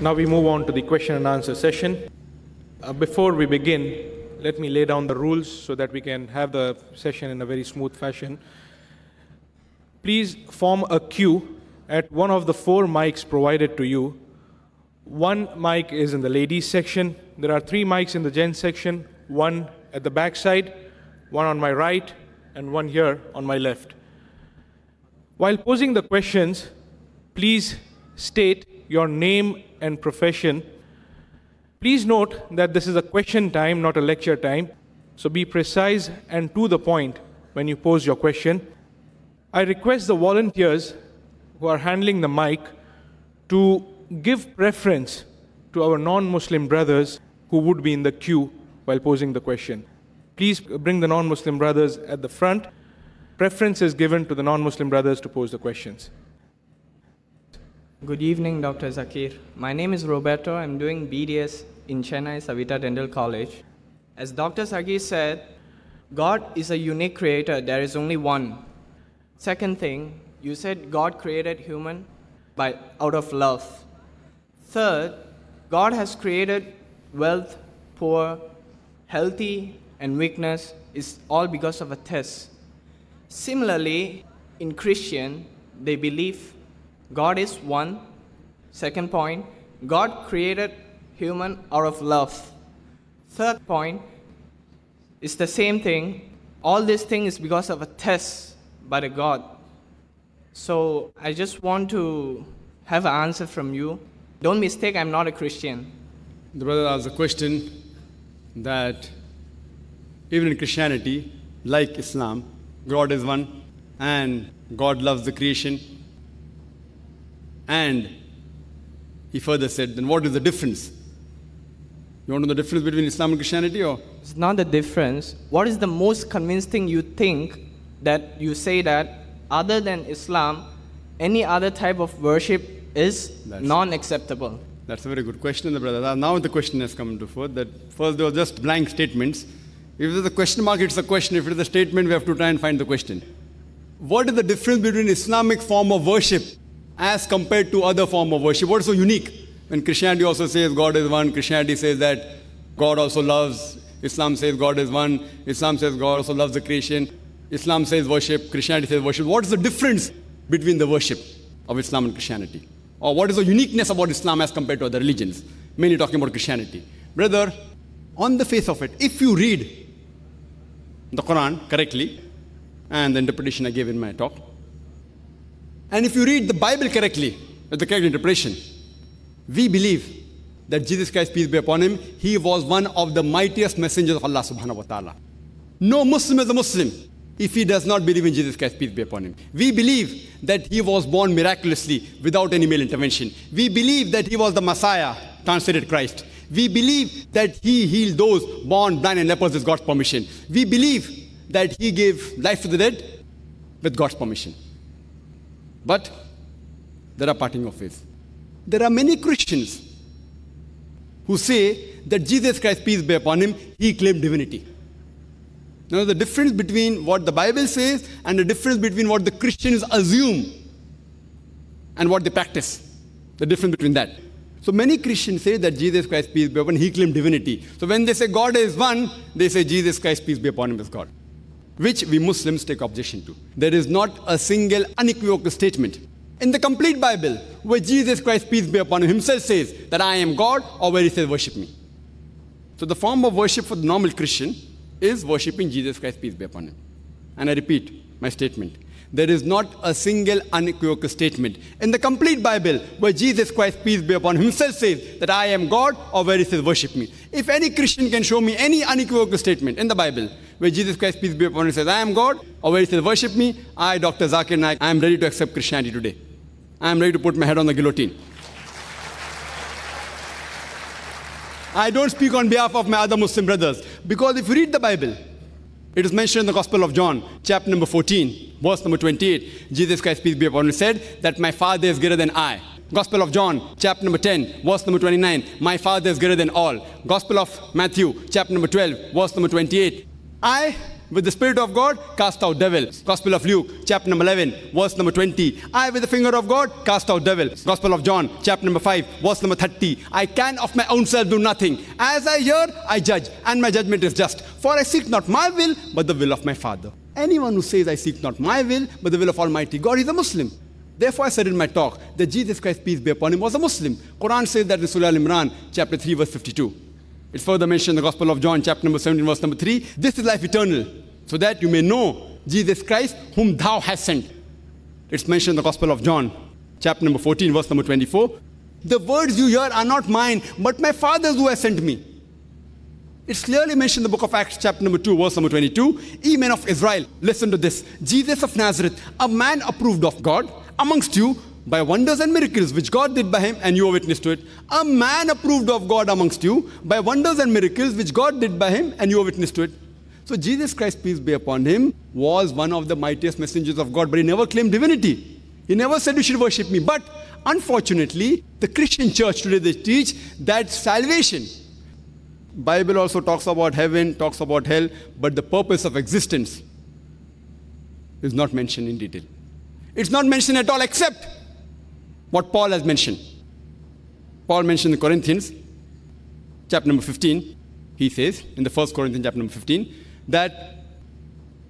Now we move on to the question and answer session. Uh, before we begin, let me lay down the rules so that we can have the session in a very smooth fashion. Please form a queue at one of the four mics provided to you. One mic is in the ladies section. There are three mics in the gents section, one at the back side, one on my right, and one here on my left. While posing the questions, please state your name and profession. Please note that this is a question time, not a lecture time, so be precise and to the point when you pose your question. I request the volunteers who are handling the mic to give preference to our non Muslim brothers who would be in the queue while posing the question. Please bring the non Muslim brothers at the front. Preference is given to the non Muslim brothers to pose the questions. Good evening, Dr. Zakir. My name is Roberto. I'm doing BDS in Chennai Savita Dental College. As Dr. Zakir said, God is a unique creator. There is only one. Second thing, you said God created human by out of love. Third, God has created wealth, poor, healthy, and weakness is all because of a test. Similarly, in Christian, they believe God is one. Second point, God created human out of love. Third point is the same thing. All this thing is because of a test by the God. So I just want to have an answer from you. Don't mistake, I'm not a Christian. The brother asked a question that even in Christianity, like Islam, God is one and God loves the creation and he further said, then what is the difference? You want to know the difference between Islam and Christianity or? It's not the difference. What is the most convincing thing you think that you say that other than Islam, any other type of worship is non-acceptable? That's a very good question, the brother. Now the question has come to forth that first there were just blank statements. If there's a question mark, it's a question. If it's a statement, we have to try and find the question. What is the difference between Islamic form of worship as compared to other form of worship. What is so unique? When Christianity also says God is one, Christianity says that God also loves. Islam says God is one. Islam says God also loves the creation. Islam says worship. Christianity says worship. What is the difference between the worship of Islam and Christianity? Or what is the uniqueness about Islam as compared to other religions? Mainly talking about Christianity. Brother, on the face of it, if you read the Quran correctly, and the interpretation I gave in my talk, and if you read the Bible correctly, with the correct interpretation, we believe that Jesus Christ, peace be upon him, he was one of the mightiest messengers of Allah subhanahu wa ta'ala. No Muslim is a Muslim if he does not believe in Jesus Christ, peace be upon him. We believe that he was born miraculously without any male intervention. We believe that he was the Messiah, translated Christ. We believe that he healed those born blind and lepers with God's permission. We believe that he gave life to the dead with God's permission. But there are parting of ways. There are many Christians who say that Jesus Christ, peace be upon him, he claimed divinity. Now, the difference between what the Bible says and the difference between what the Christians assume and what they practice. The difference between that. So many Christians say that Jesus Christ, peace be upon him, he claimed divinity. So when they say God is one, they say Jesus Christ, peace be upon him, is God which we Muslims take objection to. There is not a single unequivocal statement in the complete Bible where Jesus Christ, peace be upon him, himself says that I am God or where he says worship me. So the form of worship for the normal Christian is worshipping Jesus Christ, peace be upon him. And I repeat my statement. There is not a single unequivocal statement in the complete Bible where Jesus Christ, peace be upon him, himself says that I am God or where he says worship me. If any Christian can show me any unequivocal statement in the Bible where Jesus Christ, peace be upon him, says, I am God, or where he says, Worship me, I, Dr. Zakir Naik, I am ready to accept Christianity today. I am ready to put my head on the guillotine. I don't speak on behalf of my other Muslim brothers, because if you read the Bible, it is mentioned in the Gospel of John, chapter number 14, verse number 28. Jesus Christ, peace be upon him, said that my Father is greater than I. Gospel of John, chapter number 10, verse number 29. My Father is greater than all. Gospel of Matthew, chapter number 12, verse number 28. I, with the Spirit of God, cast out devils. Gospel of Luke, chapter number 11, verse number 20. I, with the finger of God, cast out devils. Gospel of John, chapter number 5, verse number 30. I can of my own self do nothing. As I hear, I judge, and my judgment is just. For I seek not my will, but the will of my Father. Anyone who says, I seek not my will, but the will of Almighty God, is a Muslim. Therefore, I said in my talk that Jesus Christ, peace be upon him, was a Muslim. Quran says that in Surah Al Imran, chapter 3, verse 52. It's further mentioned in the Gospel of John, chapter number 17, verse number 3. This is life eternal, so that you may know Jesus Christ, whom thou hast sent. It's mentioned in the Gospel of John, chapter number 14, verse number 24. The words you hear are not mine, but my Father's who has sent me. It's clearly mentioned in the book of Acts, chapter number 2, verse number 22. Ye men of Israel, listen to this. Jesus of Nazareth, a man approved of God, amongst you, by wonders and miracles which God did by him, and you are witness to it. A man approved of God amongst you by wonders and miracles which God did by him, and you are witness to it. So Jesus Christ, peace be upon him, was one of the mightiest messengers of God, but he never claimed divinity. He never said you should worship me. But unfortunately, the Christian church today they teach that salvation. Bible also talks about heaven, talks about hell, but the purpose of existence is not mentioned in detail. It's not mentioned at all except what Paul has mentioned. Paul mentioned the Corinthians, chapter number 15, he says, in the first Corinthians chapter number 15, that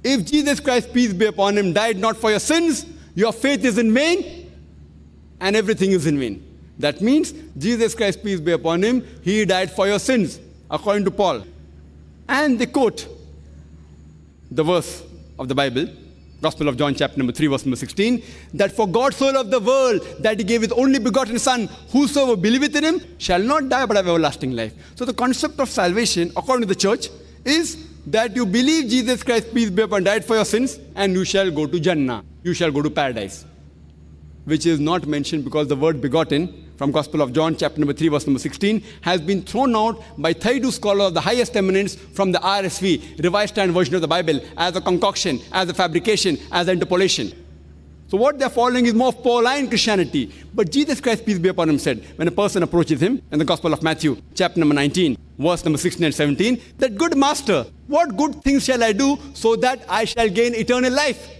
if Jesus Christ, peace be upon him, died not for your sins, your faith is in vain and everything is in vain. That means Jesus Christ, peace be upon him, he died for your sins, according to Paul. And they quote the verse of the Bible Gospel of John, chapter number 3, verse number 16, that for God so loved the world that he gave his only begotten Son, whosoever believeth in him shall not die but have everlasting life. So, the concept of salvation, according to the church, is that you believe Jesus Christ, peace be upon, died for your sins, and you shall go to Jannah, you shall go to paradise which is not mentioned because the word begotten from Gospel of John, chapter number 3, verse number 16, has been thrown out by Thaidu scholar of the highest eminence from the RSV, Revised Standard Version of the Bible, as a concoction, as a fabrication, as an interpolation. So what they're following is more of Pauline Christianity. But Jesus Christ, peace be upon him, said, when a person approaches him in the Gospel of Matthew, chapter number 19, verse number 16 and 17, that good master, what good things shall I do so that I shall gain eternal life?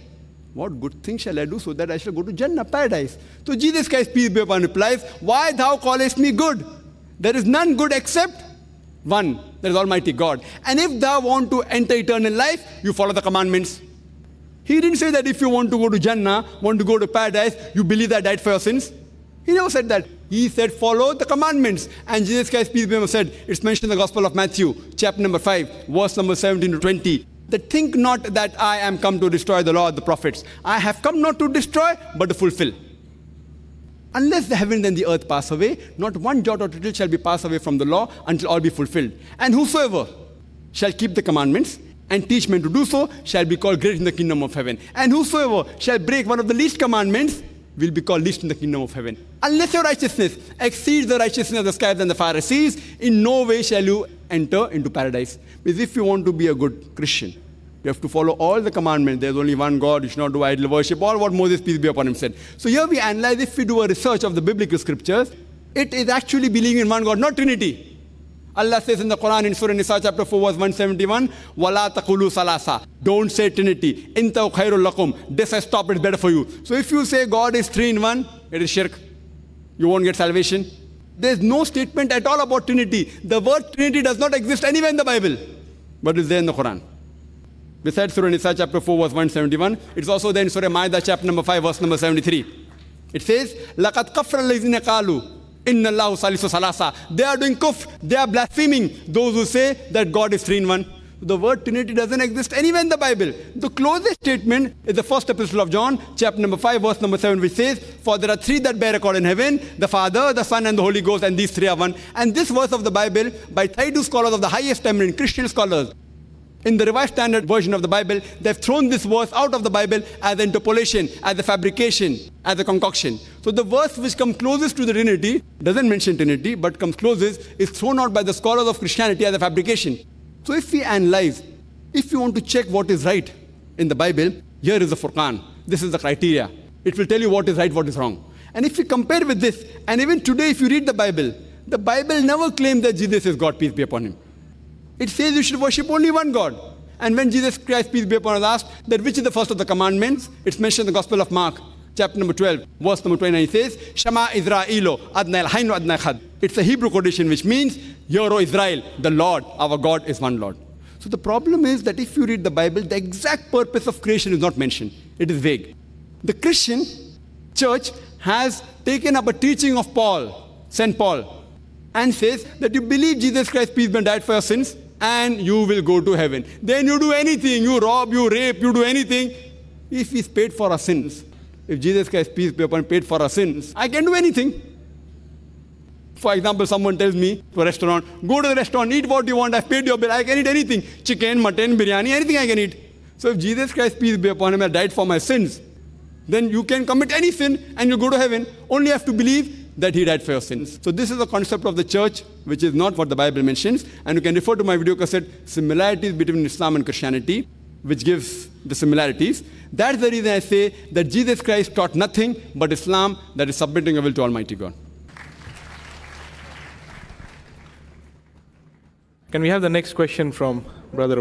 What good thing shall I do so that I shall go to Jannah, paradise? So Jesus Christ, peace be upon him, replies, Why thou callest me good? There is none good except one, there is Almighty God. And if thou want to enter eternal life, you follow the commandments. He didn't say that if you want to go to Jannah, want to go to paradise, you believe that I died for your sins. He never said that. He said, follow the commandments. And Jesus Christ, peace be upon him, said, it's mentioned in the Gospel of Matthew, chapter number 5, verse number 17 to 20 that think not that I am come to destroy the law of the prophets. I have come not to destroy, but to fulfill. Unless the heavens and the earth pass away, not one jot or tittle shall be passed away from the law until all be fulfilled. And whosoever shall keep the commandments and teach men to do so shall be called great in the kingdom of heaven. And whosoever shall break one of the least commandments will be called least in the kingdom of heaven. Unless your righteousness exceeds the righteousness of the scribes and the Pharisees, in no way shall you enter into paradise. Because if you want to be a good Christian, you have to follow all the commandments. There's only one God, you should not do idol worship, all what Moses, peace be upon him, said. So here we analyze, if we do a research of the biblical scriptures, it is actually believing in one God, not Trinity. Allah says in the Quran in Surah Nisa chapter 4 verse 171, Wala taqulu salasa. Don't say Trinity. Inta khairul lakum. This has stopped, it's better for you. So if you say God is three in one, it is shirk. You won't get salvation. There's no statement at all about Trinity. The word Trinity does not exist anywhere in the Bible, but it's there in the Quran. Besides Surah Nisa chapter 4 verse 171, it's also there in Surah Maida chapter number 5 verse number 73. It says, لَقَدْ كَفْرَ الَّذِينَ قَالُوا إِنَّ اللَّهُ ثَالِثُ ثَلَاثَةً They are doing kufr, they are blaspheming those who say that God is three in one. The word Trinity doesn't exist anywhere in the Bible. The closest statement is the first epistle of John, chapter number 5, verse number 7, which says, For there are three that bear record in heaven the Father, the Son, and the Holy Ghost, and these three are one. And this verse of the Bible, by Thaidu scholars of the highest eminent Christian scholars, in the Revised Standard Version of the Bible, they've thrown this verse out of the Bible as interpolation, as a fabrication, as a concoction. So the verse which comes closest to the Trinity, doesn't mention Trinity, but comes closest, is thrown out by the scholars of Christianity as a fabrication. So if we analyze, if you want to check what is right in the Bible, here is the Furqan. This is the criteria. It will tell you what is right, what is wrong. And if you compare with this, and even today, if you read the Bible, the Bible never claimed that Jesus is God, peace be upon him. It says you should worship only one God. And when Jesus Christ, peace be upon him, asked that which is the first of the commandments, it's mentioned in the Gospel of Mark chapter number 12, verse number 29 says, Shema Israelo adnail Hainu Adnai It's a Hebrew quotation which means, Hear, Israel, the Lord, our God is one Lord. So the problem is that if you read the Bible, the exact purpose of creation is not mentioned. It is vague. The Christian church has taken up a teaching of Paul, St. Paul, and says that you believe Jesus Christ, peace be died for your sins, and you will go to heaven. Then you do anything, you rob, you rape, you do anything. If he's paid for our sins, if Jesus Christ, peace be upon, paid for our sins, I can do anything. For example, someone tells me to a restaurant, go to the restaurant, eat what you want, I've paid your bill, I can eat anything chicken, mutton, biryani, anything I can eat. So if Jesus Christ, peace be upon him, has died for my sins, then you can commit any sin and you go to heaven. Only you have to believe that he died for your sins. So this is the concept of the church, which is not what the Bible mentions. And you can refer to my video cassette, Similarities Between Islam and Christianity which gives the similarities. That's the reason I say that Jesus Christ taught nothing but Islam that is submitting a will to Almighty God. Can we have the next question from Brother?